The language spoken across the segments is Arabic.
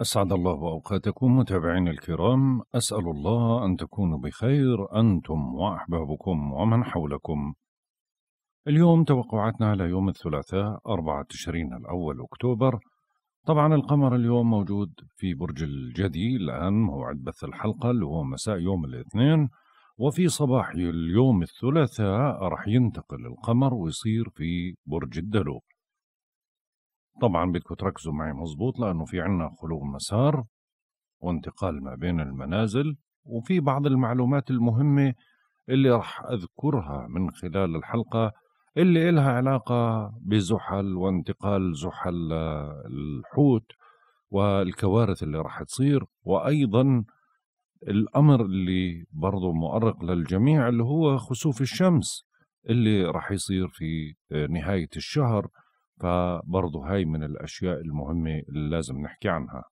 أسعد الله أوقاتكم متابعينا الكرام أسأل الله أن تكونوا بخير أنتم وأحبابكم ومن حولكم اليوم توقعاتنا على يوم الثلاثاء 4 تشرين الأول أكتوبر طبعا القمر اليوم موجود في برج الجدي الآن موعد بث الحلقة اللي هو مساء يوم الاثنين وفي صباح اليوم الثلاثاء راح ينتقل القمر ويصير في برج الدلو طبعا بدكم تركزوا معي مزبوط لأنه في عنا خلو مسار وانتقال ما بين المنازل وفي بعض المعلومات المهمة اللي راح أذكرها من خلال الحلقة اللي إلها علاقة بزحل وانتقال زحل آه، الحوت والكوارث اللي راح تصير وأيضا الأمر اللي برضه مؤرق للجميع اللي هو خسوف الشمس اللي راح يصير في آه، نهاية الشهر فبرضه هاي من الأشياء المهمة اللي لازم نحكي عنها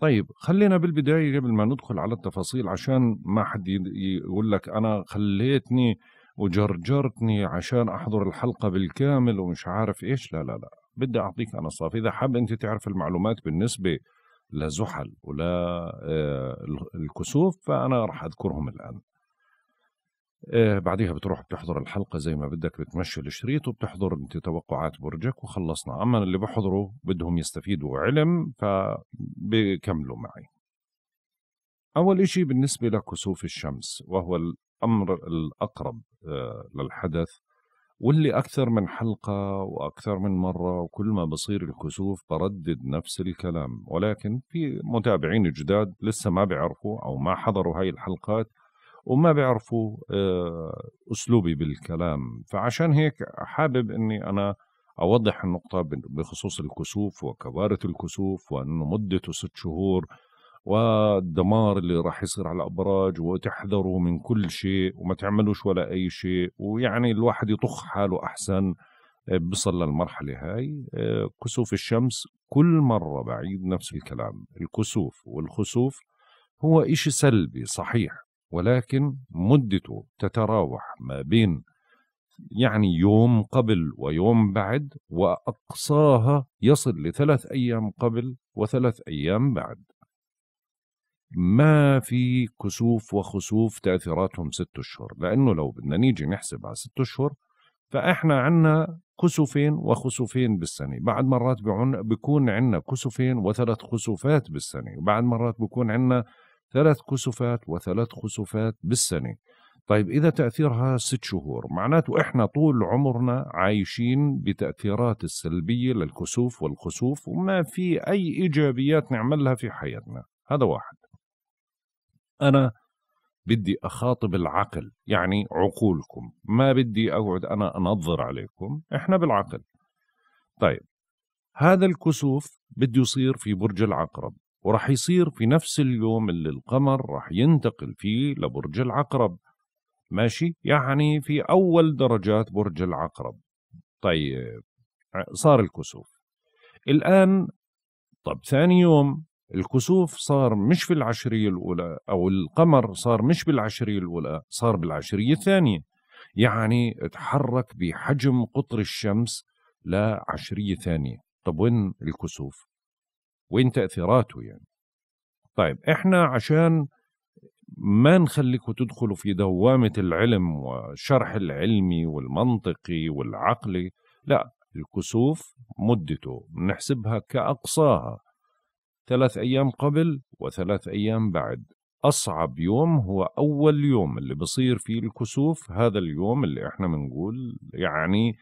طيب خلينا بالبداية قبل ما ندخل على التفاصيل عشان ما حد يقول لك أنا خليتني وجرجرتني عشان أحضر الحلقة بالكامل ومش عارف إيش لا لا لا بدي أعطيك أنا صاف إذا حاب أنت تعرف المعلومات بالنسبة لزحل ولا آه، الكسوف فأنا رح أذكرهم الآن آه، بعديها بتروح بتحضر الحلقة زي ما بدك بتمشي الشريط وبتحضر انت توقعات برجك وخلصنا أما اللي بحضروا بدهم يستفيدوا علم فبيكملوا معي أول إشي بالنسبة لكسوف الشمس وهو الأمر الأقرب آه، للحدث واللي أكثر من حلقة وأكثر من مرة وكل ما بصير الكسوف بردد نفس الكلام ولكن في متابعين جداد لسه ما بيعرفوا أو ما حضروا هاي الحلقات وما بيعرفوا آه، اسلوبي بالكلام فعشان هيك حابب اني انا اوضح النقطه بخصوص الكسوف وكوارث الكسوف وانه مدته ست شهور والدمار اللي راح يصير على الابراج وتحذروا من كل شيء وما تعملوش ولا اي شيء ويعني الواحد يطخ حاله احسن آه، بصل للمرحله هاي آه، كسوف الشمس كل مره بعيد نفس الكلام الكسوف والخسوف هو إشي سلبي صحيح ولكن مدته تتراوح ما بين يعني يوم قبل ويوم بعد وأقصاها يصل لثلاث أيام قبل وثلاث أيام بعد ما في كسوف وخسوف تأثيراتهم ست أشهر لأنه لو بدنا نيجي نحسب على ست أشهر فإحنا عنا كسوفين وخسوفين بالسنة بعد مرات بيكون عنا كسوفين وثلاث خسوفات بالسنة وبعد مرات بيكون عنا ثلاث كسوفات وثلاث خسوفات بالسنة طيب إذا تأثيرها ست شهور معناته إحنا طول عمرنا عايشين بتأثيرات السلبية للكسوف والخسوف وما في أي إيجابيات نعملها في حياتنا هذا واحد أنا بدي أخاطب العقل يعني عقولكم ما بدي أقعد أنا أنظر عليكم إحنا بالعقل طيب هذا الكسوف بده يصير في برج العقرب وراح يصير في نفس اليوم اللي القمر راح ينتقل فيه لبرج العقرب ماشي يعني في أول درجات برج العقرب طيب صار الكسوف الآن طب ثاني يوم الكسوف صار مش في العشرية الأولى أو القمر صار مش بالعشرية الأولى صار بالعشرية الثانية يعني اتحرك بحجم قطر الشمس لعشرية ثانية طب وين الكسوف وين تأثيراته يعني طيب إحنا عشان ما نخليكم تدخلوا في دوامة العلم والشرح العلمي والمنطقي والعقلي لا الكسوف مدته نحسبها كأقصاها ثلاث أيام قبل وثلاث أيام بعد أصعب يوم هو أول يوم اللي بصير فيه الكسوف هذا اليوم اللي إحنا بنقول يعني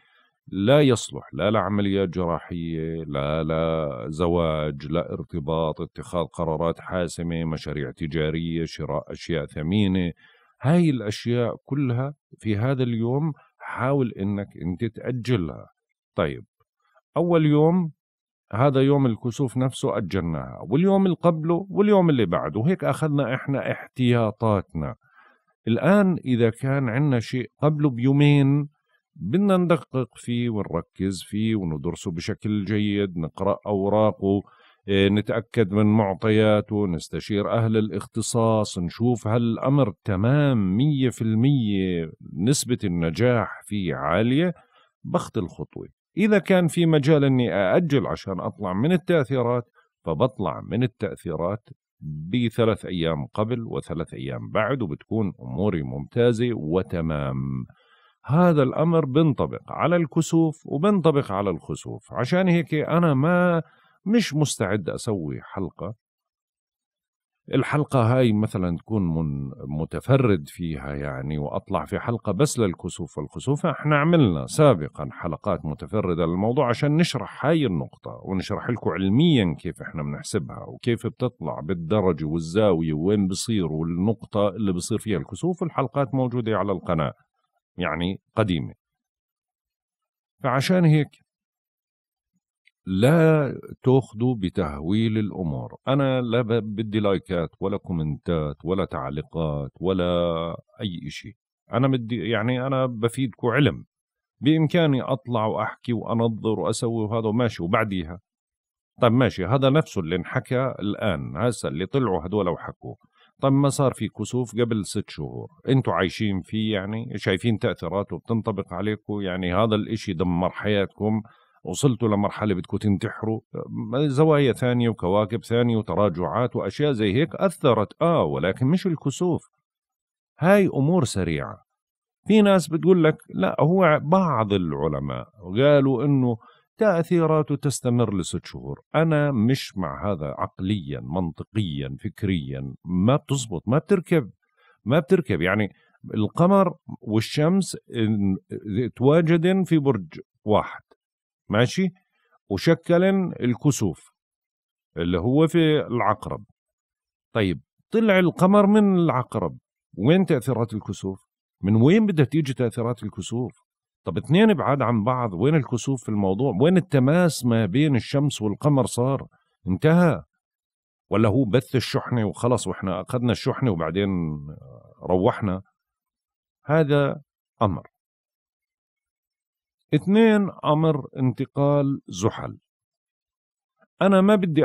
لا يصلح لا لعمليات جراحية لا لا زواج لا ارتباط اتخاذ قرارات حاسمة مشاريع تجارية شراء أشياء ثمينة هاي الأشياء كلها في هذا اليوم حاول إنك أنت تأجلها طيب أول يوم هذا يوم الكسوف نفسه أجلناها واليوم اللي قبله واليوم اللي بعده وهيك أخذنا إحنا احتياطاتنا الآن إذا كان عندنا شيء قبله بيومين بدنا ندقق فيه ونركز فيه وندرسه بشكل جيد نقرأ أوراقه آه، نتأكد من معطياته نستشير أهل الاختصاص نشوف هل الأمر تمام مية في المية نسبة النجاح فيه عالية بخت الخطوة إذا كان في مجال أني أأجل عشان أطلع من التأثيرات فبطلع من التأثيرات بثلاث أيام قبل وثلاث أيام بعد وبتكون أموري ممتازة وتمام هذا الأمر بنطبق على الكسوف وبنطبق على الخسوف عشان هيك أنا ما مش مستعد أسوي حلقة الحلقة هاي مثلا تكون من متفرد فيها يعني وأطلع في حلقة بس للكسوف والخسوف احنا عملنا سابقا حلقات متفردة للموضوع عشان نشرح هاي النقطة ونشرح لكم علميا كيف احنا بنحسبها وكيف بتطلع بالدرجة والزاوية وين بصير والنقطة اللي بصير فيها الكسوف الحلقات موجودة على القناة يعني قديمه فعشان هيك لا تاخذوا بتهويل الامور انا لا بدي لايكات ولا كومنتات ولا تعليقات ولا اي شيء انا بدي يعني انا بفيدكم علم بامكاني اطلع واحكي وانظر واسوي وهذا وماشي وبعديها طيب ماشي هذا نفسه اللي انحكى الان هسه اللي طلعوا هدول وحكوا طب ما صار في كسوف قبل ست شهور انتم عايشين فيه يعني شايفين تأثيراته بتنطبق عليكم يعني هذا الاشي دمر حياتكم وصلتوا لمرحلة بدكم تنتحروا زوايا ثانية وكواكب ثانية وتراجعات وأشياء زي هيك أثرت آه ولكن مش الكسوف هاي أمور سريعة في ناس بتقول لك لا هو بعض العلماء قالوا انه تأثيراته تستمر لست شهور أنا مش مع هذا عقليا منطقيا فكريا ما بتزبط ما بتركب ما بتركب يعني القمر والشمس تواجدا في برج واحد ماشي وشكلن الكسوف اللي هو في العقرب طيب طلع القمر من العقرب وين تأثيرات الكسوف من وين بدها تيجي تأثيرات الكسوف طب اثنين بعاد عن بعض وين الكسوف في الموضوع وين التماس ما بين الشمس والقمر صار انتهى ولا هو بث الشحنة وخلص وإحنا أخذنا الشحنة وبعدين روحنا هذا أمر اثنين أمر انتقال زحل أنا ما بدي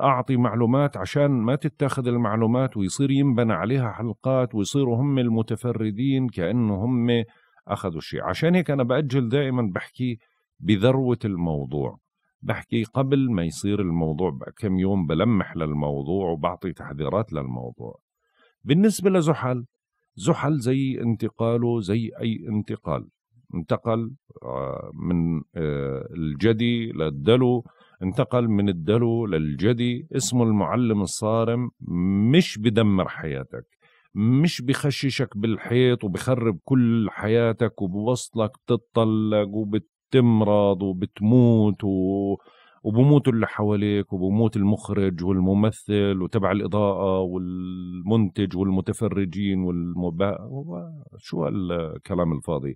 أعطي معلومات عشان ما تتاخذ المعلومات ويصير ينبنى عليها حلقات ويصيروا هم المتفردين كأنه هم اخذوا شيء عشان هيك انا باجل دائما بحكي بذروه الموضوع بحكي قبل ما يصير الموضوع بكم يوم بلمح للموضوع وبعطي تحذيرات للموضوع بالنسبه لزحل زحل زي انتقاله زي اي انتقال انتقل آه، من آه، الجدي للدلو انتقل من الدلو للجدي اسمه المعلم الصارم مش بدمر حياتك مش بخششك بالحيط وبخرب كل حياتك وبوصلك بتتطلق وبتمرض وبتموت و... وبموتوا اللي حواليك وبموت المخرج والممثل وتبع الإضاءة والمنتج والمتفرجين والمبا شو الكلام الفاضي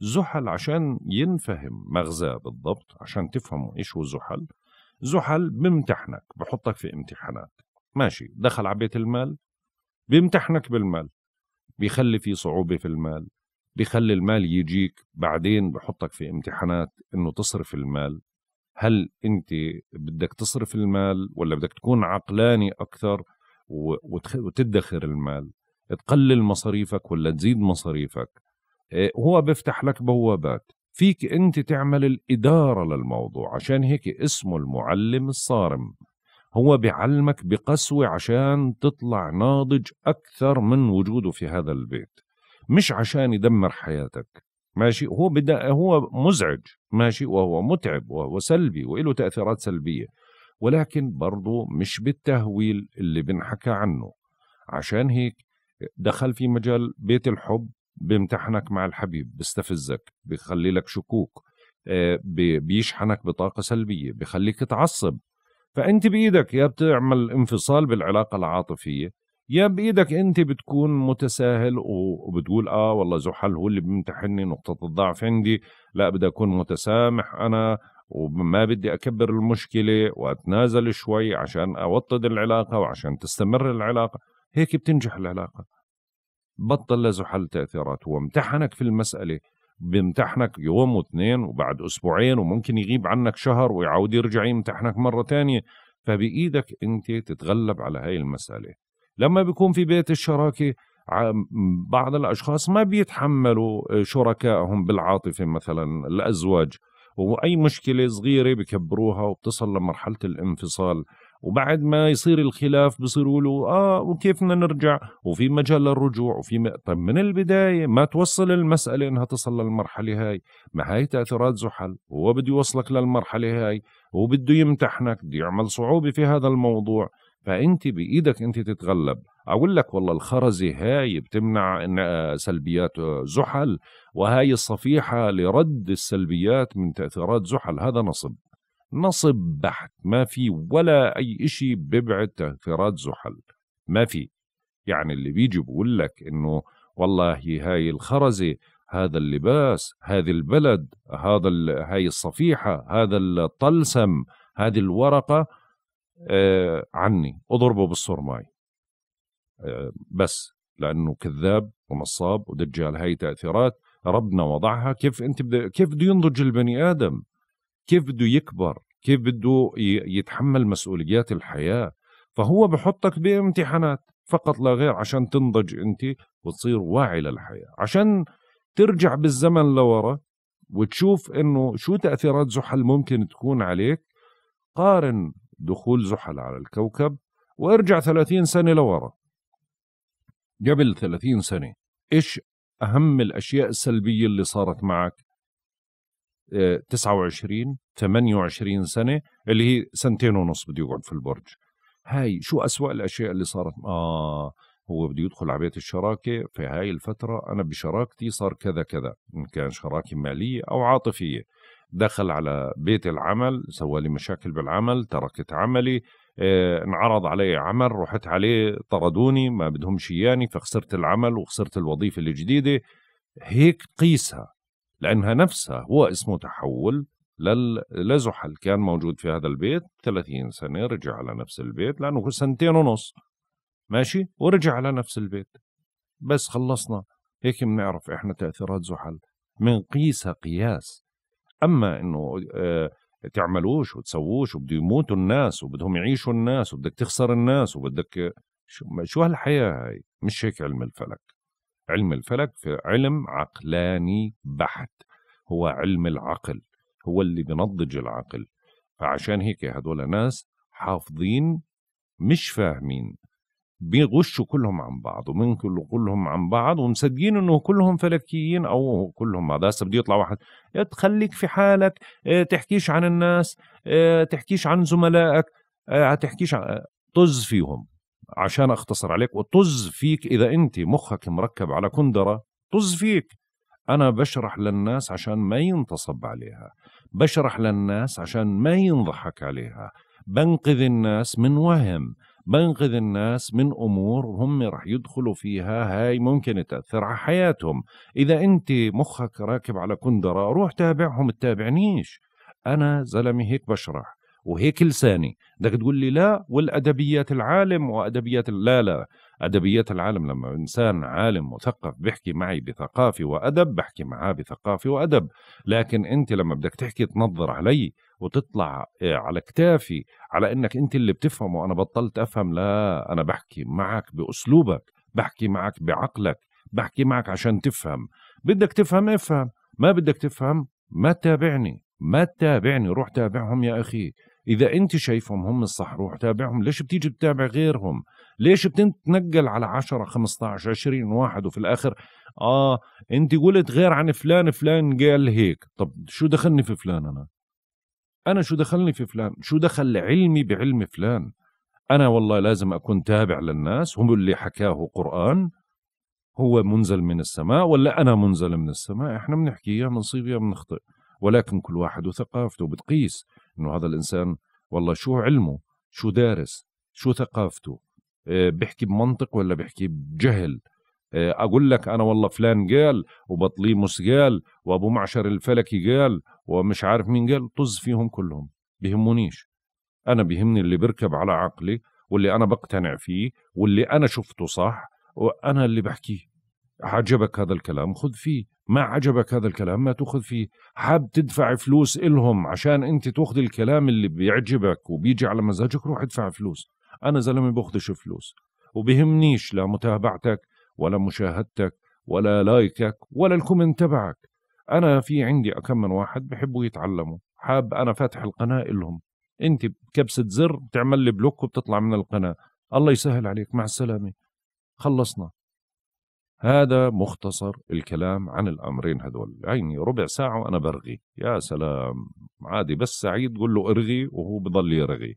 زحل عشان ينفهم مغزاه بالضبط عشان تفهموا إيش هو زحل زحل بمتحنك بحطك في امتحانات ماشي دخل على بيت المال بيمتحنك بالمال بيخلي في صعوبة في المال بيخلي المال يجيك بعدين بحطك في امتحانات انه تصرف المال هل انت بدك تصرف المال ولا بدك تكون عقلاني اكثر وتدخر المال تقلل مصاريفك ولا تزيد مصاريفك إيه، هو بيفتح لك بوابات فيك انت تعمل الاداره للموضوع عشان هيك اسمه المعلم الصارم هو بيعلمك بقسوة عشان تطلع ناضج أكثر من وجوده في هذا البيت مش عشان يدمر حياتك ماشي هو بدا هو مزعج ماشي وهو متعب وهو سلبي وله تأثيرات سلبية ولكن برضه مش بالتهويل اللي بنحكى عنه عشان هيك دخل في مجال بيت الحب بيمتحنك مع الحبيب بيستفزك بيخلي لك شكوك آه، بيشحنك بطاقة سلبية بيخليك تعصب فانت بايدك يا بتعمل انفصال بالعلاقه العاطفيه يا بايدك انت بتكون متساهل وبتقول اه والله زحل هو اللي بيمتحني نقطه الضعف عندي لا بدي اكون متسامح انا وما بدي اكبر المشكله واتنازل شوي عشان اوطد العلاقه وعشان تستمر العلاقه هيك بتنجح العلاقه بطل لزحل تاثيرات وامتحنك في المساله بيمتحنك يوم واثنين وبعد اسبوعين وممكن يغيب عنك شهر ويعود يرجع يمتحنك مره ثانيه فبايدك انت تتغلب على هاي المساله لما بيكون في بيت الشراكه بعض الاشخاص ما بيتحملوا آه، شركائهم بالعاطفه مثلا الازواج واي مشكله صغيره بكبروها وبتصل لمرحله الانفصال وبعد ما يصير الخلاف بصيروا له اه وكيف بدنا نرجع وفي مجال للرجوع وفي م... طيب من البدايه ما توصل المساله انها تصل للمرحله هاي ما هي تاثيرات زحل هو بده يوصلك للمرحله هاي هو بده يمتحنك بده يعمل صعوبه في هذا الموضوع فانت بايدك انت تتغلب اقول لك والله الخرزه هاي بتمنع آه، سلبيات آه، زحل وهاي الصفيحه لرد السلبيات من تاثيرات زحل هذا نصب نصب بحت ما في ولا أي إشي ببعد تاثيرات زحل ما في يعني اللي بيجي بقول لك إنه والله هاي الخرزة هذا اللباس هذه البلد هذا هاي الصفيحة هذا الطلسم هذه الورقة آه عني اضربه بالصرماي آه بس لأنه كذاب ونصاب ودجال هاي تأثيرات ربنا وضعها كيف أنت بد... كيف بده ينضج البني آدم كيف بده يكبر كيف بده يتحمل مسؤوليات الحياة فهو بحطك بامتحانات فقط لا غير عشان تنضج انت وتصير واعي للحياة عشان ترجع بالزمن لورا وتشوف انه شو تأثيرات زحل ممكن تكون عليك قارن دخول زحل على الكوكب وارجع 30 سنة لورا قبل 30 سنة ايش اهم الاشياء السلبية اللي صارت معك 29 28 سنه اللي هي سنتين ونص بده يقعد في البرج هاي شو أسوأ الاشياء اللي صارت اه هو بده يدخل على بيت الشراكه في هاي الفتره انا بشراكتي صار كذا كذا ان كان شراكه ماليه او عاطفيه دخل على بيت العمل سوى لي مشاكل بالعمل تركت عملي اه انعرض علي عمل رحت عليه طردوني ما بدهم اياني فخسرت العمل وخسرت الوظيفه الجديده هيك قيسها لأنها نفسها هو اسمه تحول لزحل كان موجود في هذا البيت 30 سنة رجع على نفس البيت لأنه سنتين ونص ماشي ورجع على نفس البيت بس خلصنا هيك بنعرف إحنا تأثيرات زحل بنقيسها قياس أما إنه آه، تعملوش وتسووش وبده يموتوا الناس وبدهم يعيشوا الناس وبدك تخسر الناس وبدك شو هالحياة هاي مش هيك علم الفلك علم الفلك في علم عقلاني بحت هو علم العقل هو اللي بنضج العقل فعشان هيك هدول ناس حافظين مش فاهمين بيغشوا كلهم عن بعض وممكن كلهم عن بعض ومصدقين انه كلهم فلكيين او كلهم هذا هسه بده يطلع واحد إيه، تخليك في حالك إيه، تحكيش عن الناس إيه، تحكيش عن زملائك تحكيش عن طز فيهم عشان اختصر عليك وطز فيك اذا انت مخك مركب على كندره طز فيك انا بشرح للناس عشان ما ينتصب عليها بشرح للناس عشان ما ينضحك عليها بنقذ الناس من وهم بنقذ الناس من امور هم رح يدخلوا فيها هاي ممكن تاثر على حياتهم اذا انت مخك راكب على كندره روح تابعهم تتابعنيش انا زلمه هيك بشرح وهيك لساني بدك تقول لي لا والادبيات العالم وادبيات لا لا ادبيات العالم لما انسان عالم مثقف بيحكي معي بثقافه وادب بحكي معاه بثقافه وادب لكن انت لما بدك تحكي تنظر علي وتطلع آه، على كتافي على انك انت اللي بتفهم وانا بطلت افهم لا انا بحكي معك باسلوبك بحكي معك بعقلك بحكي معك عشان تفهم بدك تفهم افهم ما بدك تفهم ما تتابعني ما تتابعني روح تابعهم يا اخي اذا انت شايفهم هم الصح روح تابعهم ليش بتيجي بتتابع غيرهم ليش بتتنقل على 10 15 20 واحد وفي الاخر اه انت قلت غير عن فلان فلان قال هيك طب شو دخلني في فلان انا انا شو دخلني في فلان شو دخل علمي بعلم فلان انا والله لازم اكون تابع للناس هم اللي حكاه قران هو منزل من السماء ولا انا منزل من السماء احنا بنحكي يا بنصيب يا بنخطئ ولكن كل واحد وثقافته بتقيس انه هذا الانسان والله شو علمه شو دارس شو ثقافته آه، بيحكي بمنطق ولا بيحكي بجهل آه، اقول لك انا والله فلان قال وبطليموس قال وابو معشر الفلكي قال ومش عارف مين قال طز فيهم كلهم بهمونيش انا بهمني اللي بركب على عقلي واللي انا بقتنع فيه واللي انا شفته صح وانا اللي بحكيه عجبك هذا الكلام خذ فيه ما عجبك هذا الكلام ما تأخذ فيه حاب تدفع فلوس إلهم عشان أنت تأخذ الكلام اللي بيعجبك وبيجي على مزاجك روح ادفع فلوس أنا زلمة بأخذش فلوس وبهمنيش لا متابعتك ولا مشاهدتك ولا لايكك ولا الكومنت تبعك أنا في عندي أكم من واحد بحبوا يتعلموا حاب أنا فاتح القناة إلهم أنت بكبسة زر بتعمل لي بلوك وبتطلع من القناة الله يسهل عليك مع السلامة خلصنا هذا مختصر الكلام عن الأمرين هذول عيني ربع ساعة وأنا برغي يا سلام عادي بس سعيد قول له ارغي وهو بضل يرغي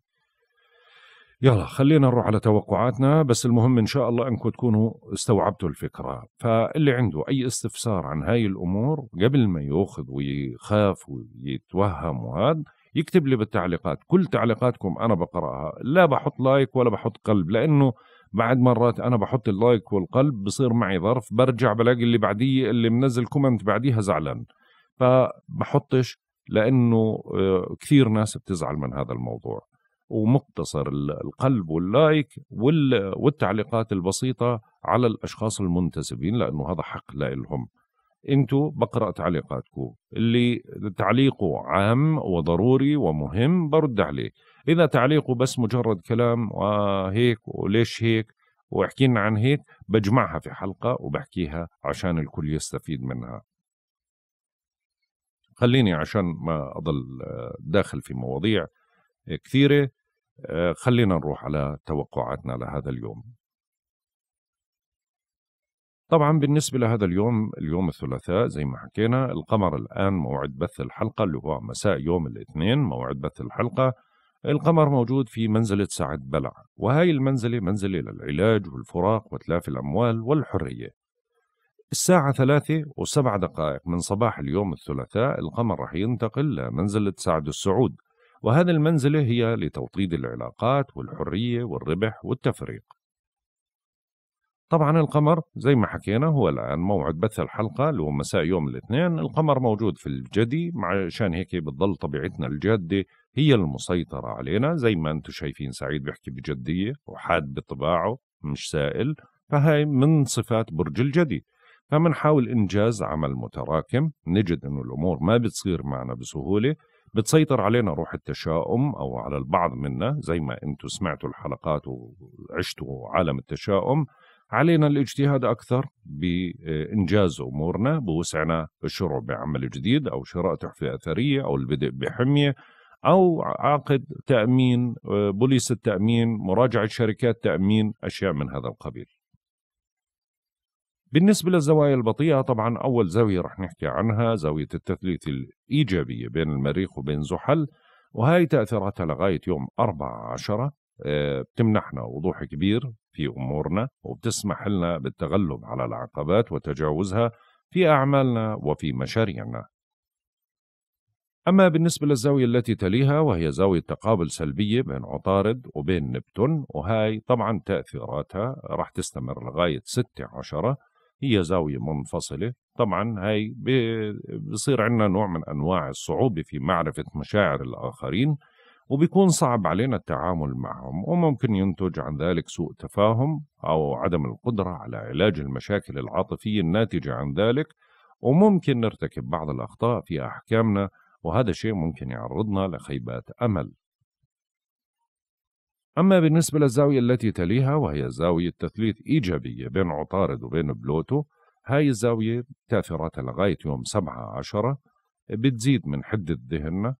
يلا خلينا نروح على توقعاتنا بس المهم إن شاء الله أنكم تكونوا استوعبتوا الفكرة فاللي عنده أي استفسار عن هاي الأمور قبل ما يأخذ ويخاف ويتوهم وهذا يكتب لي بالتعليقات كل تعليقاتكم أنا بقرأها لا بحط لايك ولا بحط قلب لأنه بعد مرات انا بحط اللايك والقلب بصير معي ظرف برجع بلاقي اللي بعديه اللي منزل كومنت بعديها زعلان فبحطش لانه آه، كثير ناس بتزعل من هذا الموضوع ومقتصر القلب واللايك والتعليقات البسيطة على الأشخاص المنتسبين لأنه هذا حق لهم انتوا بقرأ تعليقاتكم اللي تعليقه عام وضروري ومهم برد عليه اذا تعليقه بس مجرد كلام وهيك آه، وليش هيك واحكي لنا عن هيك بجمعها في حلقه وبحكيها عشان الكل يستفيد منها خليني عشان ما اضل آه، داخل في مواضيع آه، كثيره خلينا نروح على توقعاتنا لهذا اليوم طبعا بالنسبة لهذا اليوم اليوم الثلاثاء زي ما حكينا القمر الآن موعد بث الحلقة اللي هو مساء يوم الاثنين موعد بث الحلقة القمر موجود في منزلة سعد بلع وهي المنزلة منزلة للعلاج والفراق وتلاف الأموال والحرية الساعة ثلاثة وسبع دقائق من صباح اليوم الثلاثاء القمر رح ينتقل لمنزلة سعد السعود وهذه المنزلة هي لتوطيد العلاقات والحرية والربح والتفريق طبعا القمر زي ما حكينا هو الآن موعد بث الحلقة اللي هو مساء يوم الاثنين القمر موجود في الجدي عشان هيك بتضل طبيعتنا الجادة هي المسيطرة علينا زي ما انتم شايفين سعيد بيحكي بجدية وحاد بطباعه مش سائل فهي من صفات برج الجدي فمنحاول إنجاز عمل متراكم نجد أنه الأمور ما بتصير معنا بسهولة بتسيطر علينا روح التشاؤم أو على البعض منا زي ما أنتم سمعتوا الحلقات وعشتوا عالم التشاؤم علينا الاجتهاد أكثر بإنجاز أمورنا بوسعنا الشروع بعمل جديد أو شراء تحفة أثرية أو البدء بحمية أو عقد تأمين آه، بوليس التأمين مراجعة شركات تأمين أشياء من هذا القبيل بالنسبة للزوايا البطيئة طبعا أول زاوية رح نحكي عنها زاوية التثليث الإيجابية بين المريخ وبين زحل وهي تأثيراتها لغاية يوم 4 آه، بتمنحنا وضوح كبير في أمورنا وبتسمح لنا بالتغلب على العقبات وتجاوزها في أعمالنا وفي مشاريعنا أما بالنسبة للزاوية التي تليها وهي زاوية تقابل سلبية بين عطارد وبين نبتون وهاي طبعا تأثيراتها راح تستمر لغاية 6 عشرة هي زاوية منفصلة طبعا هاي بصير عندنا نوع من أنواع الصعوبة في معرفة مشاعر الآخرين وبيكون صعب علينا التعامل معهم وممكن ينتج عن ذلك سوء تفاهم أو عدم القدرة على علاج المشاكل العاطفية الناتجة عن ذلك وممكن نرتكب بعض الأخطاء في أحكامنا وهذا شيء ممكن يعرضنا لخيبات أمل أما بالنسبة للزاوية التي تليها وهي زاوية تثليث إيجابية بين عطارد وبين بلوتو هاي الزاوية تأثرت لغاية يوم 7 عشرة بتزيد من حدة ذهننا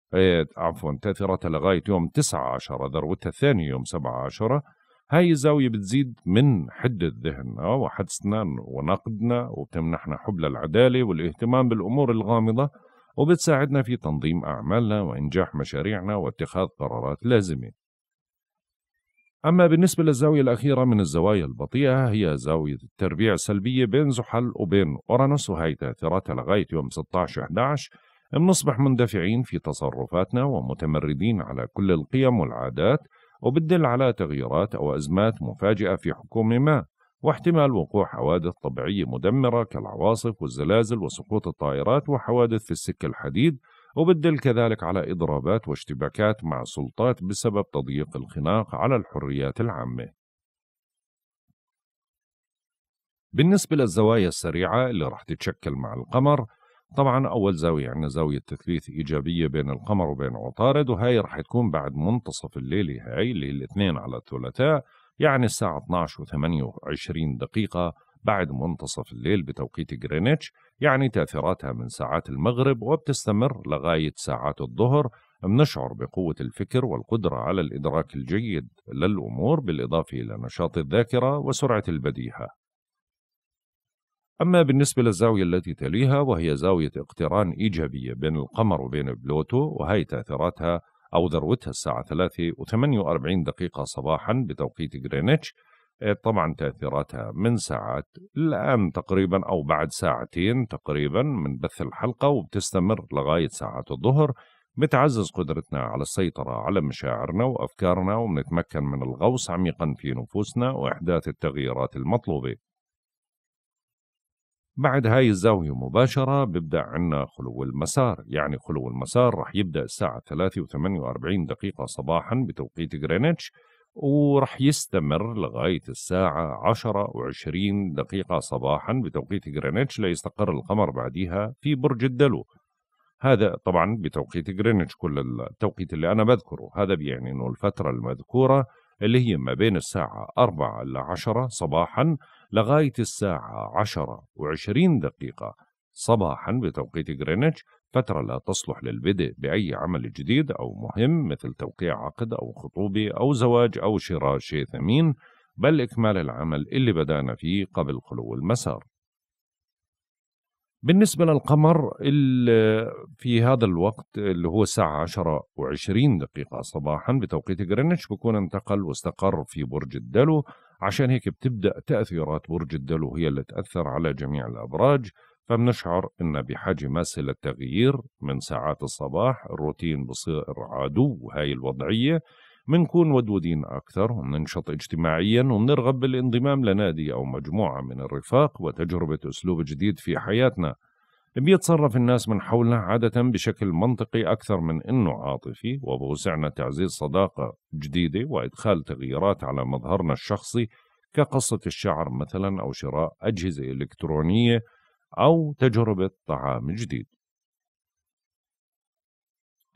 عفوا تأثيراتها لغاية يوم عشرة ذروتها ثاني يوم عشرة هاي الزاوية بتزيد من حدة ذهننا وحدسنا ونقدنا وبتمنحنا حب للعدالة والاهتمام بالأمور الغامضة وبتساعدنا في تنظيم أعمالنا وإنجاح مشاريعنا واتخاذ قرارات لازمة أما بالنسبة للزاوية الأخيرة من الزوايا البطيئة هي زاوية التربيع السلبية بين زحل وبين أورانوس وهي تأثيراتها لغاية يوم 16 11 بنصبح مندفعين في تصرفاتنا ومتمردين على كل القيم والعادات وبتدل على تغييرات أو أزمات مفاجئة في حكومة ما واحتمال وقوع حوادث طبيعية مدمرة كالعواصف والزلازل وسقوط الطائرات وحوادث في السك الحديد وبتدل كذلك على إضرابات واشتباكات مع سلطات بسبب تضييق الخناق على الحريات العامة بالنسبة للزوايا السريعة اللي رح تتشكل مع القمر طبعا أول زاوية عندنا يعني زاوية تثليث إيجابية بين القمر وبين عطارد وهي رح تكون بعد منتصف الليل هاي اللي الاثنين على الثلاثاء يعني الساعة 12 و 28 دقيقة بعد منتصف الليل بتوقيت جرينتش يعني تأثيراتها من ساعات المغرب وبتستمر لغاية ساعات الظهر بنشعر بقوة الفكر والقدرة على الإدراك الجيد للأمور بالإضافة إلى نشاط الذاكرة وسرعة البديهة أما بالنسبة للزاوية التي تليها وهي زاوية اقتران إيجابية بين القمر وبين بلوتو وهي تأثيراتها أو ذروتها الساعة 3 و48 دقيقة صباحا بتوقيت غرينتش آه، طبعا تأثيراتها من ساعات الآن تقريبا أو بعد ساعتين تقريبا من بث الحلقة وبتستمر لغاية ساعات الظهر بتعزز قدرتنا على السيطرة على مشاعرنا وأفكارنا وبنتمكن من الغوص عميقا في نفوسنا وإحداث التغييرات المطلوبة بعد هاي الزاوية مباشرة بيبدأ عنا خلو المسار يعني خلو المسار رح يبدأ الساعة 3 و48 دقيقة صباحا بتوقيت غرينتش ورح يستمر لغاية الساعة 10 و20 دقيقة صباحا بتوقيت غرينتش ليستقر القمر بعديها في برج الدلو هذا طبعا بتوقيت غرينتش كل التوقيت اللي أنا بذكره هذا بيعني أنه الفترة المذكورة اللي هي ما بين الساعة 4 إلى 10 صباحا لغاية الساعة 10 و20 دقيقة صباحا بتوقيت غرينتش فترة لا تصلح للبدء بأي عمل جديد أو مهم مثل توقيع عقد أو خطوبة أو زواج أو شراء شيء ثمين بل إكمال العمل اللي بدأنا فيه قبل خلو المسار بالنسبة للقمر في هذا الوقت اللي هو الساعة 10 و20 دقيقة صباحا بتوقيت جرينتش بكون انتقل واستقر في برج الدلو عشان هيك بتبدأ تأثيرات برج الدلو هي اللي تأثر على جميع الأبراج فبنشعر إن بحاجة ماسة للتغيير من ساعات الصباح الروتين بصير عدو هاي الوضعية منكون ودودين أكثر ومننشط اجتماعيا ومنرغب بالانضمام لنادي أو مجموعة من الرفاق وتجربة أسلوب جديد في حياتنا بيتصرف الناس من حولنا عادة بشكل منطقي أكثر من أنه عاطفي وبوسعنا تعزيز صداقة جديدة وإدخال تغييرات على مظهرنا الشخصي كقصة الشعر مثلا أو شراء أجهزة إلكترونية أو تجربة طعام جديد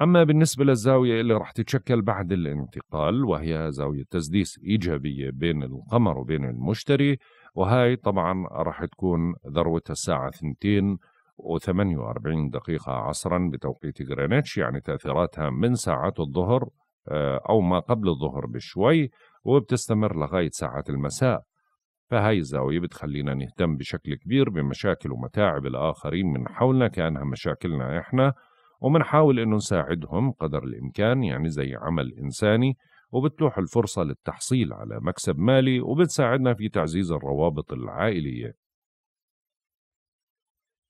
أما بالنسبة للزاوية اللي راح تتشكل بعد الانتقال وهي زاوية تسديس إيجابية بين القمر وبين المشتري وهاي طبعا راح تكون ذروتها الساعة 2 و48 دقيقة عصرا بتوقيت غرينتش يعني تأثيراتها من ساعات الظهر آه، أو ما قبل الظهر بشوي وبتستمر لغاية ساعات المساء فهاي الزاوية بتخلينا نهتم بشكل كبير بمشاكل ومتاعب الآخرين من حولنا كأنها مشاكلنا إحنا وبنحاول انه نساعدهم قدر الامكان يعني زي عمل انساني وبتلوح الفرصة للتحصيل على مكسب مالي وبتساعدنا في تعزيز الروابط العائلية.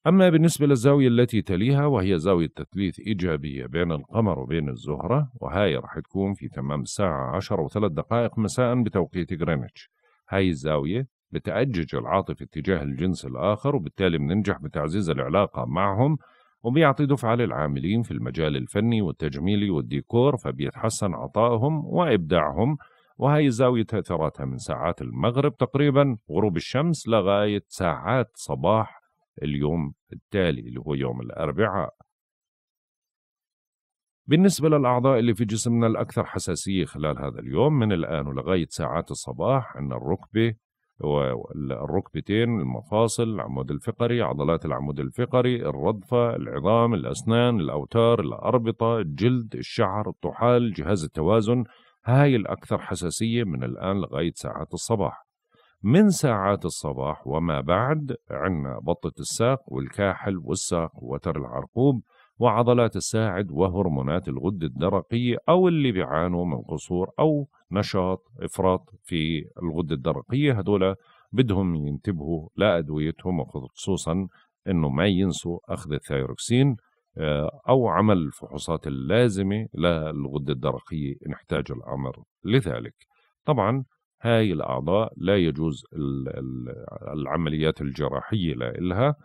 أما بالنسبة للزاوية التي تليها وهي زاوية تثليث إيجابية بين القمر وبين الزهرة وهاي رح تكون في تمام الساعة عشر وثلاث دقائق مساء بتوقيت غرينتش هاي الزاوية بتأجج العاطفة اتجاه الجنس الآخر وبالتالي بننجح بتعزيز العلاقة معهم وبيعطي دفعة للعاملين في المجال الفني والتجميلي والديكور فبيتحسن عطائهم وإبداعهم وهي الزاوية تأثيراتها من ساعات المغرب تقريبا غروب الشمس لغاية ساعات صباح اليوم التالي اللي هو يوم الأربعاء بالنسبة للأعضاء اللي في جسمنا الأكثر حساسية خلال هذا اليوم من الآن ولغاية ساعات الصباح عندنا الركبة الركبتين المفاصل العمود الفقري عضلات العمود الفقري الرضفة العظام الأسنان الأوتار الأربطة الجلد الشعر الطحال جهاز التوازن هاي الأكثر حساسية من الآن لغاية ساعات الصباح من ساعات الصباح وما بعد عندنا بطة الساق والكاحل والساق وتر العرقوب وعضلات الساعد وهرمونات الغدة الدرقية أو اللي بيعانوا من قصور أو نشاط إفراط في الغدة الدرقية هدول بدهم ينتبهوا لأدويتهم وخصوصا أنه ما ينسوا أخذ الثايروكسين آه، أو عمل الفحوصات اللازمة للغدة الدرقية إن احتاج الأمر لذلك طبعا هاي الأعضاء لا يجوز العمليات الجراحية لها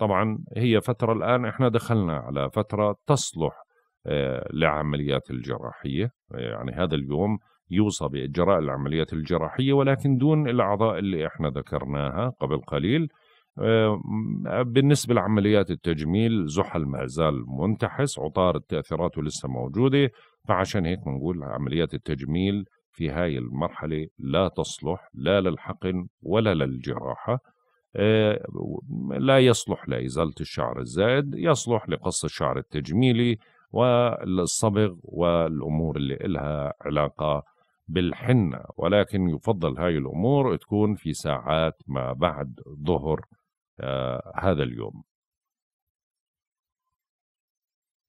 طبعا هي فترة الآن احنا دخلنا على فترة تصلح آه، لعمليات الجراحية آه، يعني هذا اليوم يوصى بإجراء العمليات الجراحية ولكن دون الأعضاء اللي احنا ذكرناها قبل قليل آه، بالنسبة لعمليات التجميل زحل ما زال منتحس عطار التأثيرات لسه موجودة فعشان هيك بنقول عمليات التجميل في هاي المرحلة لا تصلح لا للحقن ولا للجراحة آه، لا يصلح لإزالة الشعر الزائد يصلح لقص الشعر التجميلي والصبغ والأمور اللي إلها علاقة بالحنة ولكن يفضل هاي الأمور تكون في ساعات ما بعد ظهر آه، هذا اليوم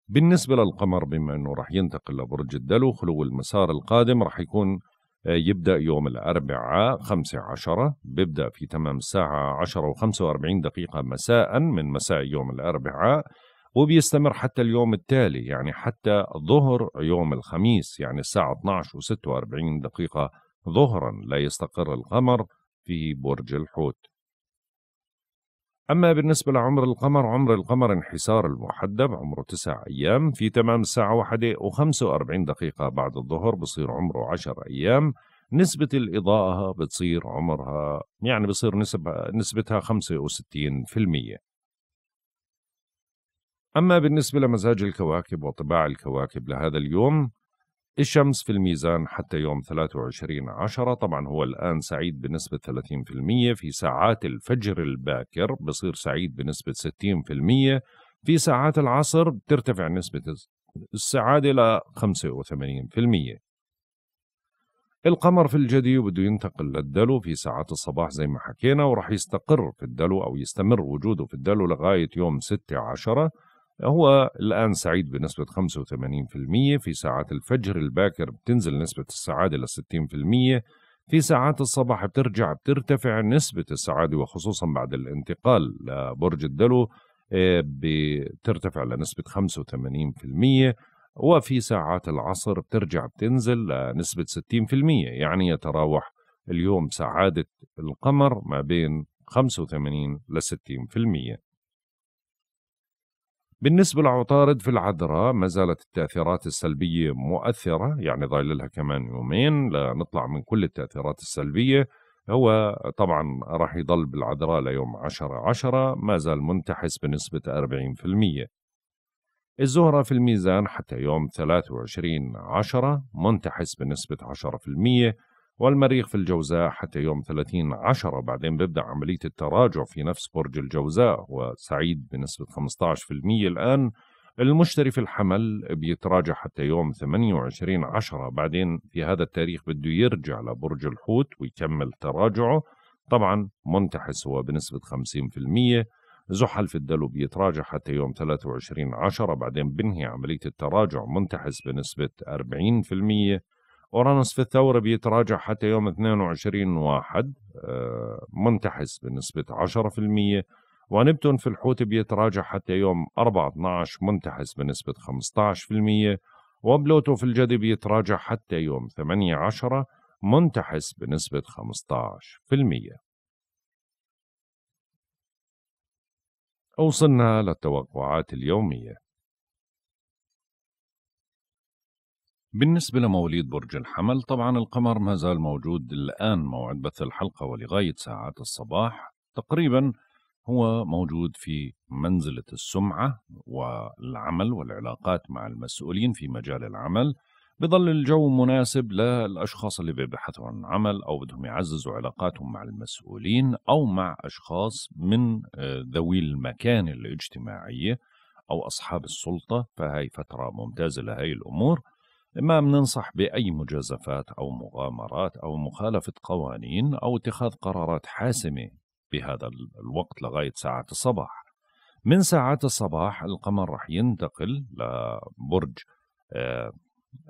بالنسبة للقمر بما أنه رح ينتقل لبرج الدلو خلو المسار القادم رح يكون يبدأ يوم الأربعاء خمسة عشرة بيبدأ في تمام الساعة 10 و45 دقيقة مساء من مساء يوم الأربعاء وبيستمر حتى اليوم التالي يعني حتى ظهر يوم الخميس يعني الساعة 12 و46 دقيقة ظهرا لا يستقر القمر في برج الحوت أما بالنسبة لعمر القمر عمر القمر انحسار المحدب عمره 9 أيام في تمام الساعة 1 و45 دقيقة بعد الظهر بصير عمره 10 أيام نسبة الإضاءة بتصير عمرها يعني بصير نسبة نسبتها 65% أما بالنسبة لمزاج الكواكب وطباع الكواكب لهذا اليوم الشمس في الميزان حتى يوم 23 عشرة طبعا هو الآن سعيد بنسبة 30% في ساعات الفجر الباكر بصير سعيد بنسبة 60% في ساعات العصر بترتفع نسبة السعادة إلى 85% القمر في الجدي بده ينتقل للدلو في ساعات الصباح زي ما حكينا وراح يستقر في الدلو أو يستمر وجوده في الدلو لغاية يوم 6 عشرة هو الآن سعيد بنسبة 85% في ساعات الفجر الباكر بتنزل نسبة السعادة ل 60% في ساعات الصباح بترجع بترتفع نسبة السعادة وخصوصا بعد الانتقال لبرج الدلو آه، بترتفع لنسبة 85% وفي ساعات العصر بترجع بتنزل لنسبة 60% يعني يتراوح اليوم سعادة القمر ما بين 85 ل 60% بالنسبة لعطارد في العذراء ما زالت التأثيرات السلبية مؤثرة يعني ضايل لها كمان يومين لنطلع من كل التأثيرات السلبية هو طبعا راح يضل بالعذراء ليوم عشرة عشرة ما زال منتحس بنسبة 40% الزهرة في الميزان حتى يوم 23 عشرة منتحس بنسبة 10% والمريخ في الجوزاء حتى يوم 30 عشرة بعدين بيبدأ عملية التراجع في نفس برج الجوزاء وسعيد بنسبة 15% الآن المشتري في الحمل بيتراجع حتى يوم 28 عشرة بعدين في هذا التاريخ بده يرجع لبرج الحوت ويكمل تراجعه طبعا منتحس هو بنسبة 50% زحل في الدلو بيتراجع حتى يوم 23 عشرة بعدين بنهي عملية التراجع منتحس بنسبة 40% اورانوس في الثوره بيتراجع حتى يوم 22 واحد آه، منتحس بنسبه 10% ونبتون في الحوت بيتراجع حتى يوم 4 12 منتحس بنسبه 15% وبلوتو في الجدي بيتراجع حتى يوم 8 10 منتحس بنسبه 15% وصلنا للتوقعات اليوميه بالنسبة لمواليد برج الحمل طبعا القمر ما زال موجود الآن موعد بث الحلقة ولغاية ساعات الصباح تقريبا هو موجود في منزلة السمعة والعمل والعلاقات مع المسؤولين في مجال العمل بظل الجو مناسب للأشخاص اللي بيبحثوا عن عمل أو بدهم يعززوا علاقاتهم مع المسؤولين أو مع أشخاص من آه، ذوي المكانة الاجتماعية أو أصحاب السلطة فهي فترة ممتازة لهي الأمور ما بننصح بأي مجازفات أو مغامرات أو مخالفة قوانين أو اتخاذ قرارات حاسمة بهذا الوقت لغاية ساعة الصباح من ساعات الصباح القمر رح ينتقل لبرج آه،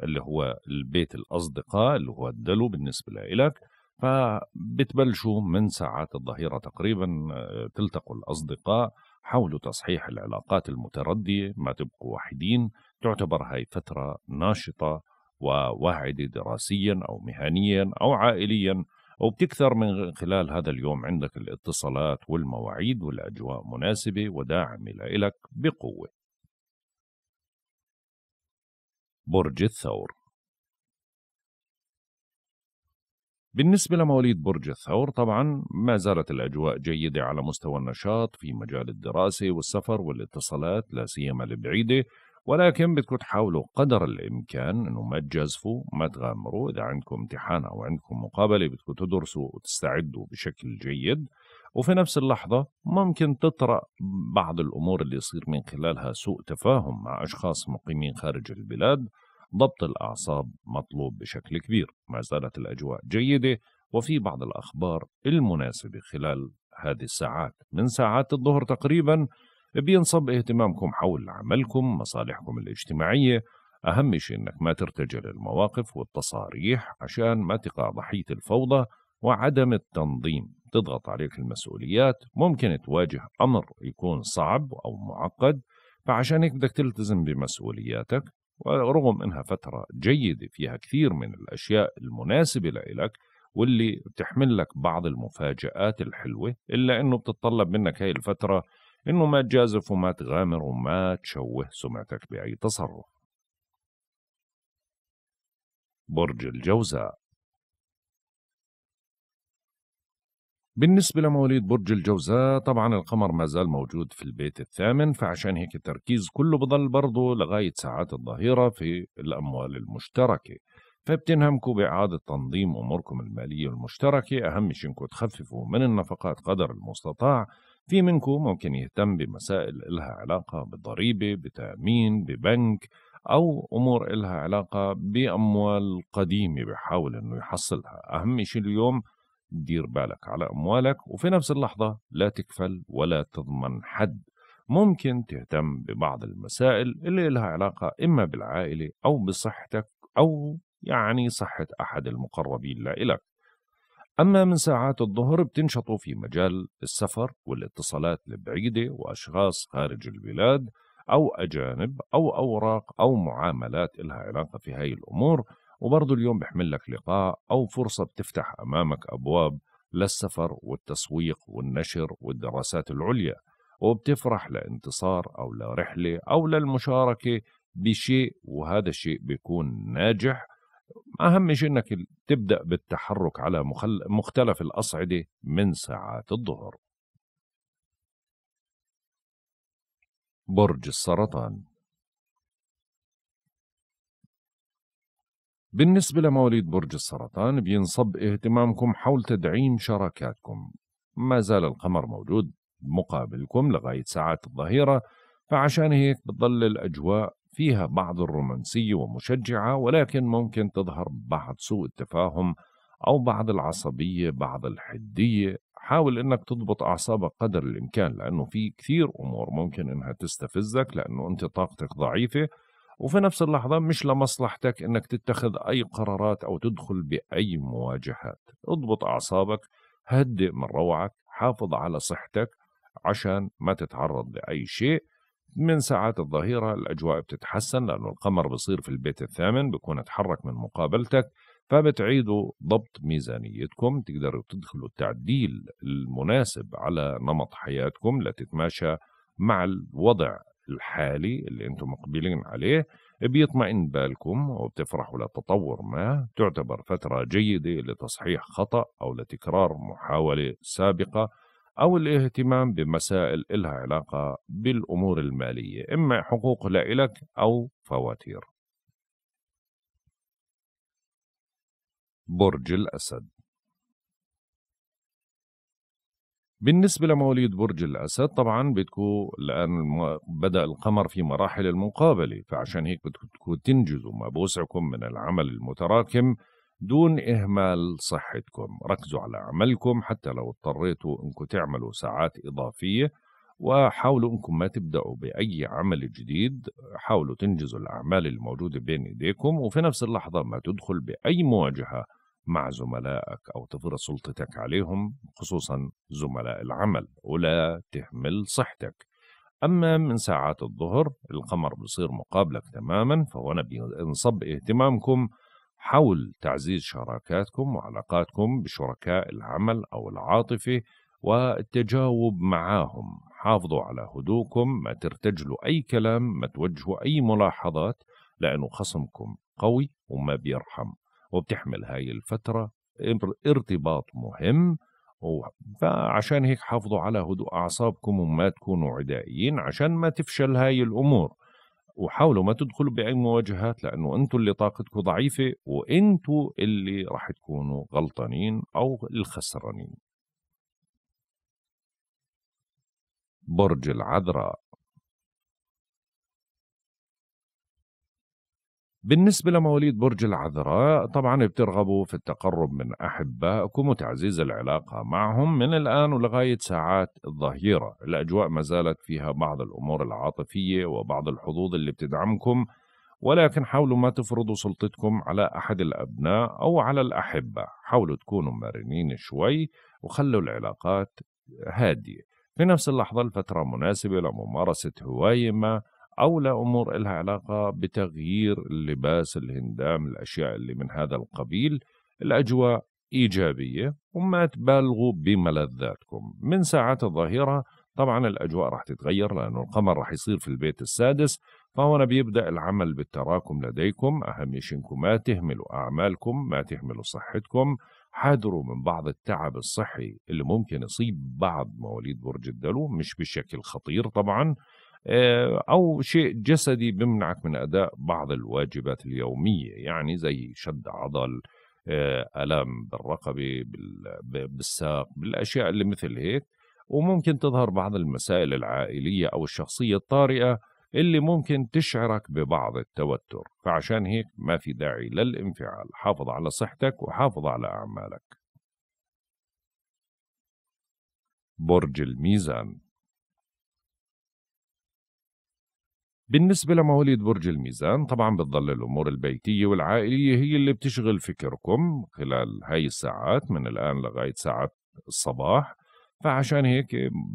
اللي هو البيت الأصدقاء اللي هو الدلو بالنسبة لإلك فبتبلشوا من ساعات الظهيرة تقريبا آه، تلتقوا الأصدقاء حاولوا تصحيح العلاقات المتردية ما تبقوا وحيدين تعتبر هاي فترة ناشطة وواعدة دراسيا أو مهنيا أو عائليا وبتكثر من خلال هذا اليوم عندك الاتصالات والمواعيد والأجواء مناسبة وداعمة لإلك بقوة برج الثور بالنسبة لمواليد برج الثور طبعا ما زالت الأجواء جيدة على مستوى النشاط في مجال الدراسة والسفر والاتصالات لا سيما البعيدة ولكن بدكم تحاولوا قدر الإمكان إنه ما تجازفوا ما تغامروا إذا عندكم امتحان أو عندكم مقابلة بدكم تدرسوا وتستعدوا بشكل جيد وفي نفس اللحظة ممكن تطرأ بعض الأمور اللي يصير من خلالها سوء تفاهم مع أشخاص مقيمين خارج البلاد ضبط الأعصاب مطلوب بشكل كبير ما زالت الأجواء جيدة وفي بعض الأخبار المناسبة خلال هذه الساعات من ساعات الظهر تقريبا بينصب اهتمامكم حول عملكم مصالحكم الاجتماعية أهم شيء أنك ما ترتجل المواقف والتصاريح عشان ما تقع ضحية الفوضى وعدم التنظيم تضغط عليك المسؤوليات ممكن تواجه أمر يكون صعب أو معقد فعشان هيك بدك تلتزم بمسؤولياتك ورغم انها فتره جيده فيها كثير من الاشياء المناسبه لإلك واللي بتحمل لك بعض المفاجآت الحلوه الا انه بتتطلب منك هاي الفتره انه ما تجازف وما تغامر وما تشوه سمعتك باي تصرف. برج الجوزاء بالنسبة لمواليد برج الجوزاء طبعا القمر ما زال موجود في البيت الثامن فعشان هيك التركيز كله بضل برضه لغاية ساعات الظهيرة في الأموال المشتركة فبتنهمكوا بإعادة تنظيم أموركم المالية المشتركة أهم شيء إنكم تخففوا من النفقات قدر المستطاع في منكم ممكن يهتم بمسائل إلها علاقة بضريبة بتأمين ببنك أو أمور إلها علاقة بأموال قديمة بحاول إنه يحصلها أهم شيء اليوم دير بالك على أموالك وفي نفس اللحظة لا تكفل ولا تضمن حد ممكن تهتم ببعض المسائل اللي لها علاقة إما بالعائلة أو بصحتك أو يعني صحة أحد المقربين لإلك أما من ساعات الظهر بتنشطوا في مجال السفر والاتصالات البعيدة وأشخاص خارج البلاد أو أجانب أو أوراق أو معاملات إلها علاقة في هاي الأمور وبرضه اليوم بحمل لك لقاء أو فرصة بتفتح أمامك أبواب للسفر والتسويق والنشر والدراسات العليا وبتفرح لانتصار أو لرحلة أو للمشاركة بشيء وهذا الشيء بيكون ناجح أهم شيء أنك تبدأ بالتحرك على مختلف الأصعدة من ساعات الظهر برج السرطان بالنسبة لمواليد برج السرطان بينصب اهتمامكم حول تدعيم شراكاتكم ما زال القمر موجود مقابلكم لغاية ساعات الظهيرة فعشان هيك بتضل الأجواء فيها بعض الرومانسية ومشجعة ولكن ممكن تظهر بعض سوء التفاهم أو بعض العصبية بعض الحدية حاول أنك تضبط أعصابك قدر الإمكان لأنه في كثير أمور ممكن أنها تستفزك لأنه أنت طاقتك ضعيفة وفي نفس اللحظة مش لمصلحتك أنك تتخذ أي قرارات أو تدخل بأي مواجهات اضبط أعصابك هدئ من روعك حافظ على صحتك عشان ما تتعرض لأي شيء من ساعات الظهيرة الأجواء بتتحسن لأنه القمر بصير في البيت الثامن بكون اتحرك من مقابلتك فبتعيدوا ضبط ميزانيتكم تقدروا تدخلوا التعديل المناسب على نمط حياتكم لتتماشى مع الوضع الحالي اللي انتم مقبلين عليه بيطمئن بالكم وبتفرحوا لتطور ما تعتبر فترة جيدة لتصحيح خطأ أو لتكرار محاولة سابقة أو الاهتمام بمسائل إلها علاقة بالأمور المالية إما حقوق لإلك أو فواتير برج الأسد بالنسبة لمواليد برج الأسد طبعا بتكون الآن بدأ القمر في مراحل المقابلة فعشان هيك بدكم تنجزوا ما بوسعكم من العمل المتراكم دون إهمال صحتكم ركزوا على عملكم حتى لو اضطريتوا أنكم تعملوا ساعات إضافية وحاولوا أنكم ما تبدأوا بأي عمل جديد حاولوا تنجزوا الأعمال الموجودة بين إيديكم وفي نفس اللحظة ما تدخل بأي مواجهة مع زملائك أو تفرض سلطتك عليهم خصوصا زملاء العمل ولا تهمل صحتك أما من ساعات الظهر القمر بصير مقابلك تماما فهنا بينصب اهتمامكم حول تعزيز شراكاتكم وعلاقاتكم بشركاء العمل أو العاطفة والتجاوب معاهم حافظوا على هدوءكم ما ترتجلوا أي كلام ما توجهوا أي ملاحظات لأنه خصمكم قوي وما بيرحم وبتحمل هاي الفترة ارتباط مهم فعشان هيك حافظوا على هدوء أعصابكم وما تكونوا عدائيين عشان ما تفشل هاي الأمور وحاولوا ما تدخلوا بأي مواجهات لأنه أنتوا اللي طاقتكم ضعيفة وأنتوا اللي راح تكونوا غلطانين أو الخسرانين برج العذراء بالنسبة لمواليد برج العذراء طبعا بترغبوا في التقرب من أحبائكم وتعزيز العلاقة معهم من الآن ولغاية ساعات الظهيرة الأجواء ما زالت فيها بعض الأمور العاطفية وبعض الحظوظ اللي بتدعمكم ولكن حاولوا ما تفرضوا سلطتكم على أحد الأبناء أو على الأحبة حاولوا تكونوا مرنين شوي وخلوا العلاقات هادية في نفس اللحظة الفترة مناسبة لممارسة هواية ما أو لأمور لها علاقة بتغيير اللباس الهندام الأشياء اللي من هذا القبيل الأجواء إيجابية وما تبالغوا بملذاتكم من ساعات الظهيرة طبعا الأجواء راح تتغير لأنه القمر راح يصير في البيت السادس فهنا بيبدأ العمل بالتراكم لديكم أهم شيء أنكم ما تهملوا أعمالكم ما تهملوا صحتكم حذروا من بعض التعب الصحي اللي ممكن يصيب بعض مواليد برج الدلو مش بشكل خطير طبعا آه، أو شيء جسدي بمنعك من أداء بعض الواجبات اليومية يعني زي شد عضل آه، ألم بالرقبة بالساق بالأشياء اللي مثل هيك وممكن تظهر بعض المسائل العائلية أو الشخصية الطارئة اللي ممكن تشعرك ببعض التوتر فعشان هيك ما في داعي للانفعال حافظ على صحتك وحافظ على أعمالك برج الميزان بالنسبة لمواليد برج الميزان طبعا بتظل الأمور البيتية والعائلية هي اللي بتشغل فكركم خلال هاي الساعات من الآن لغاية ساعة الصباح فعشان هيك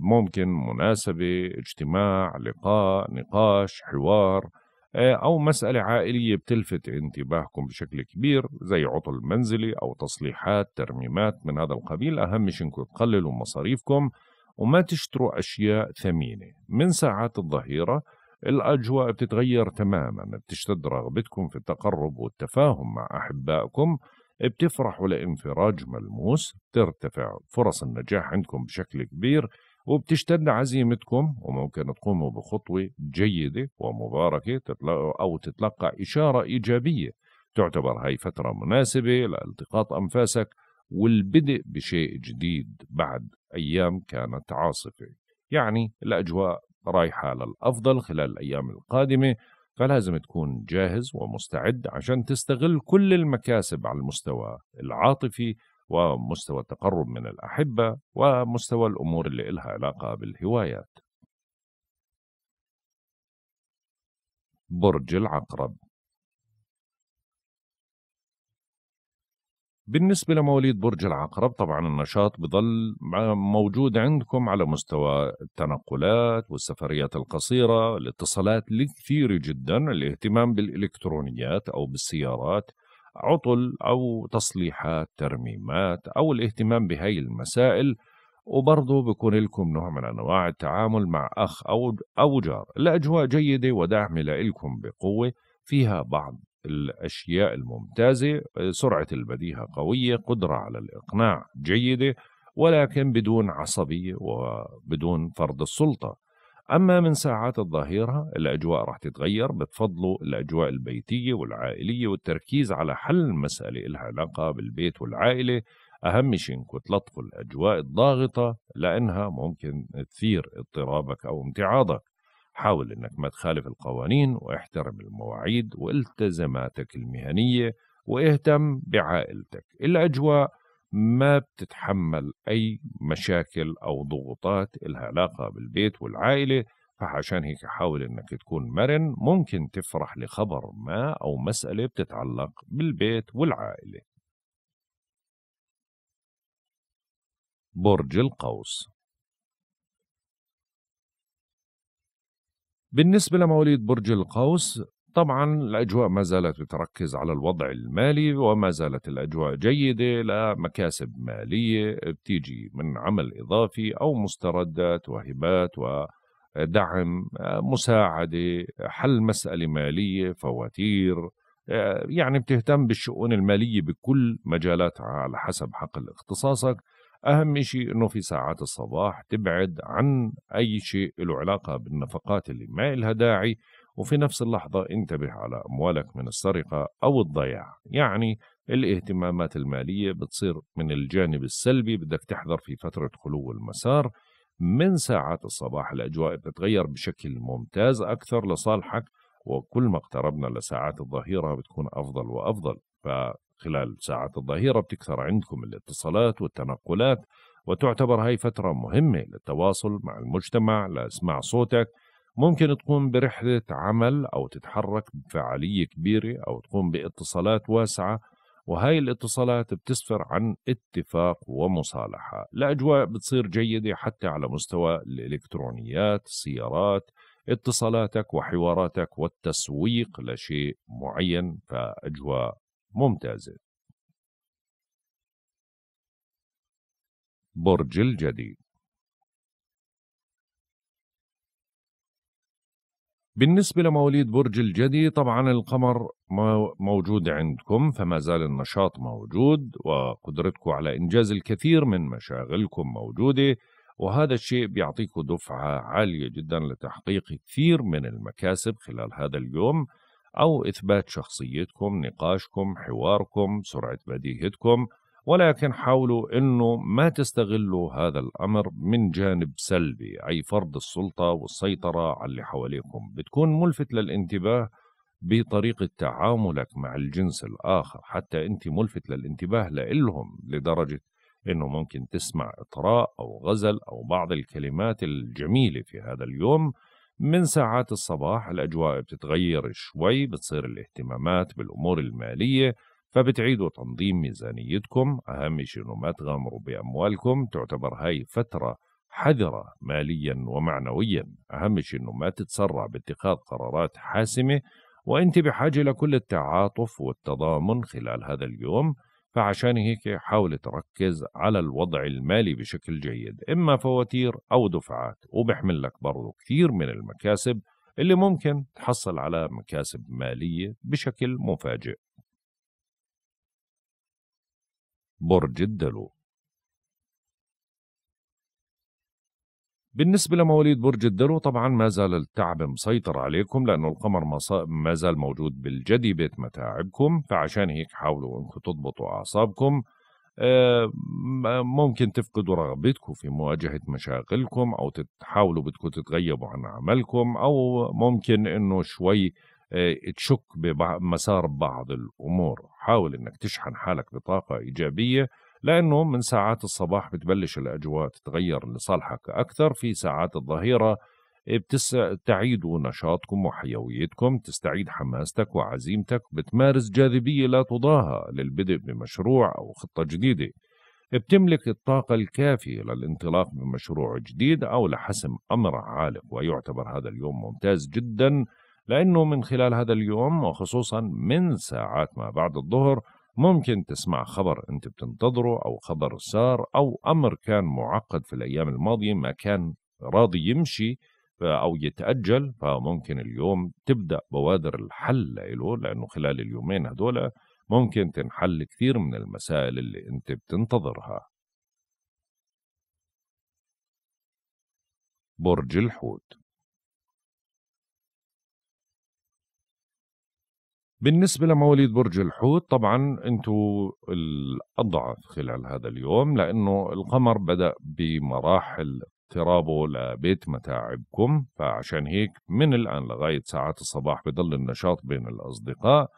ممكن مناسبة اجتماع لقاء نقاش حوار آه، أو مسألة عائلية بتلفت انتباهكم بشكل كبير زي عطل منزلي أو تصليحات ترميمات من هذا القبيل أهم شيء إنكم تقللوا مصاريفكم وما تشتروا أشياء ثمينة من ساعات الظهيرة الأجواء بتتغير تماما بتشتد رغبتكم في التقرب والتفاهم مع أحبائكم بتفرحوا لانفراج ملموس بترتفع فرص النجاح عندكم بشكل كبير وبتشتد عزيمتكم وممكن تقوموا بخطوة جيدة ومباركة أو تتلقى إشارة إيجابية تعتبر هاي فترة مناسبة لالتقاط أنفاسك والبدء بشيء جديد بعد أيام كانت عاصفة يعني الأجواء رايحة للأفضل خلال الأيام القادمة فلازم تكون جاهز ومستعد عشان تستغل كل المكاسب على المستوى العاطفي ومستوى التقرب من الأحبة ومستوى الأمور اللي إلها علاقة بالهوايات برج العقرب بالنسبة لمواليد برج العقرب طبعا النشاط بظل موجود عندكم على مستوى التنقلات والسفريات القصيرة الاتصالات الكثيرة جدا الاهتمام بالإلكترونيات أو بالسيارات عطل أو تصليحات ترميمات أو الاهتمام بهاي المسائل وبرضه بكون لكم نوع من أنواع التعامل مع أخ أو أو جار الأجواء جيدة وداعمة لإلكم بقوة فيها بعض الأشياء الممتازة سرعة البديهة قوية قدرة على الإقناع جيدة ولكن بدون عصبية وبدون فرض السلطة أما من ساعات الظهيرة الأجواء راح تتغير بتفضلوا الأجواء البيتية والعائلية والتركيز على حل المسألة لها علاقة بالبيت والعائلة أهم شيء إنكم تلطفوا الأجواء الضاغطة لأنها ممكن تثير اضطرابك أو امتعاضك حاول أنك ما تخالف القوانين واحترم المواعيد والتزاماتك المهنية واهتم بعائلتك الأجواء ما بتتحمل أي مشاكل أو ضغوطات إلها علاقة بالبيت والعائلة فعشان هيك حاول انك تكون مرن ممكن تفرح لخبر ما او مسألة بتتعلق بالبيت والعائلة برج القوس بالنسبة لمواليد برج القوس طبعا الأجواء ما زالت تركز على الوضع المالي وما زالت الأجواء جيدة لمكاسب مالية بتيجي من عمل إضافي أو مستردات وهبات ودعم مساعدة حل مسألة مالية فواتير يعني بتهتم بالشؤون المالية بكل مجالاتها على حسب حقل اختصاصك أهم شيء إنه في ساعات الصباح تبعد عن أي شيء له علاقة بالنفقات اللي ما إلها داعي وفي نفس اللحظة انتبه على أموالك من السرقة أو الضياع يعني الاهتمامات المالية بتصير من الجانب السلبي بدك تحذر في فترة خلو المسار من ساعات الصباح الأجواء بتتغير بشكل ممتاز أكثر لصالحك وكل ما اقتربنا لساعات الظهيرة بتكون أفضل وأفضل خلال ساعات الظهيرة بتكثر عندكم الاتصالات والتنقلات وتعتبر هاي فترة مهمة للتواصل مع المجتمع لإسماع صوتك ممكن تقوم برحلة عمل أو تتحرك بفعالية كبيرة أو تقوم باتصالات واسعة وهاي الاتصالات بتسفر عن اتفاق ومصالحة الأجواء بتصير جيدة حتى على مستوى الإلكترونيات السيارات اتصالاتك وحواراتك والتسويق لشيء معين فأجواء ممتازة برج الجدي بالنسبة لمواليد برج الجدي طبعا القمر موجود عندكم فما زال النشاط موجود وقدرتكم على إنجاز الكثير من مشاغلكم موجودة وهذا الشيء بيعطيكم دفعة عالية جدا لتحقيق كثير من المكاسب خلال هذا اليوم أو إثبات شخصيتكم نقاشكم حواركم سرعة بديهتكم ولكن حاولوا أنه ما تستغلوا هذا الأمر من جانب سلبي أي فرض السلطة والسيطرة على اللي حواليكم بتكون ملفت للانتباه بطريقة تعاملك مع الجنس الآخر حتى أنت ملفت للانتباه لإلهم لدرجة أنه ممكن تسمع إطراء أو غزل أو بعض الكلمات الجميلة في هذا اليوم من ساعات الصباح الأجواء بتتغير شوي بتصير الاهتمامات بالأمور المالية فبتعيدوا تنظيم ميزانيتكم أهم شيء أنه ما تغامروا بأموالكم تعتبر هاي فترة حذرة ماليا ومعنويا أهم شيء أنه ما تتسرع باتخاذ قرارات حاسمة وأنت بحاجة لكل التعاطف والتضامن خلال هذا اليوم فعشان هيك حاول تركز على الوضع المالي بشكل جيد إما فواتير أو دفعات وبحمل لك برضو كثير من المكاسب اللي ممكن تحصل على مكاسب مالية بشكل مفاجئ برج الدلو بالنسبة لمواليد برج الدلو طبعا ما زال التعب مسيطر عليكم لأنه القمر ما زال موجود بالجدي بيت متاعبكم فعشان هيك حاولوا أنكم تضبطوا أعصابكم آه، ممكن تفقدوا رغبتكم في مواجهة مشاغلكم أو تحاولوا بدكم تتغيبوا عن عملكم أو ممكن أنه شوي آه، تشك بمسار بعض الأمور حاول أنك تشحن حالك بطاقة إيجابية لأنه من ساعات الصباح بتبلش الأجواء تتغير لصالحك أكثر في ساعات الظهيرة بتستعيدوا نشاطكم وحيويتكم تستعيد حماستك وعزيمتك بتمارس جاذبية لا تضاهى للبدء بمشروع أو خطة جديدة بتملك الطاقة الكافية للانطلاق بمشروع جديد أو لحسم أمر عالق ويعتبر هذا اليوم ممتاز جدا لأنه من خلال هذا اليوم وخصوصا من ساعات ما بعد الظهر ممكن تسمع خبر أنت بتنتظره أو خبر صار أو أمر كان معقد في الأيام الماضية ما كان راضي يمشي أو يتأجل فممكن اليوم تبدأ بوادر الحل له لأنه خلال اليومين هدول ممكن تنحل كثير من المسائل اللي أنت بتنتظرها برج الحوت بالنسبة لمواليد برج الحوت طبعا انتوا الأضعف خلال هذا اليوم لأنه القمر بدأ بمراحل اقترابه لبيت متاعبكم فعشان هيك من الآن لغاية ساعات الصباح بضل النشاط بين الأصدقاء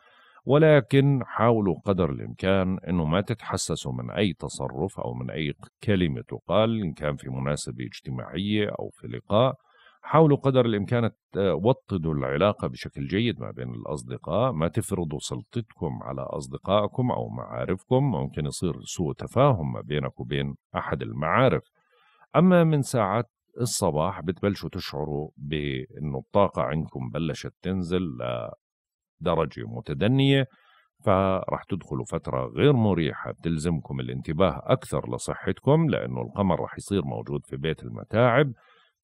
ولكن حاولوا قدر الإمكان أنه ما تتحسسوا من أي تصرف أو من أي كلمة تقال إن كان في مناسبة اجتماعية أو في لقاء حاولوا قدر الامكان توطدوا العلاقه بشكل جيد ما بين الاصدقاء ما تفرضوا سلطتكم على اصدقائكم او معارفكم ممكن يصير سوء تفاهم ما بينك وبين احد المعارف اما من ساعات الصباح بتبلشوا تشعروا بانه الطاقه عندكم بلشت تنزل لدرجه متدنيه فرح تدخلوا فترة غير مريحة بتلزمكم الانتباه أكثر لصحتكم لأنه القمر رح يصير موجود في بيت المتاعب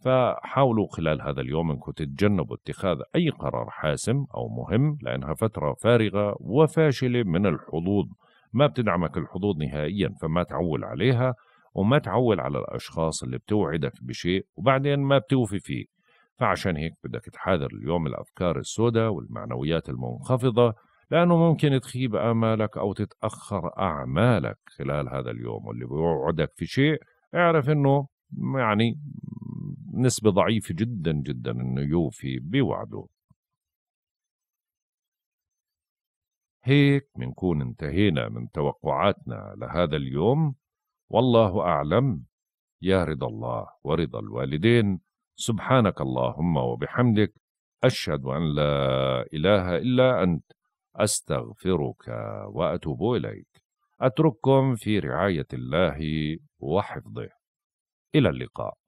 فحاولوا خلال هذا اليوم انكم تتجنبوا اتخاذ اي قرار حاسم او مهم لانها فتره فارغه وفاشله من الحظوظ ما بتدعمك الحظوظ نهائيا فما تعول عليها وما تعول على الاشخاص اللي بتوعدك بشيء وبعدين ما بتوفي فيه فعشان هيك بدك تحاذر اليوم الافكار السوداء والمعنويات المنخفضه لانه ممكن تخيب امالك او تتاخر اعمالك خلال هذا اليوم واللي بيوعدك في شيء اعرف انه يعني نسبة ضعيفة جدا جدا انه يوفي بوعده هيك بنكون انتهينا من توقعاتنا لهذا اليوم والله أعلم يا رضا الله ورضا الوالدين سبحانك اللهم وبحمدك أشهد أن لا إله إلا أنت أستغفرك وأتوب إليك أترككم في رعاية الله وحفظه إلى اللقاء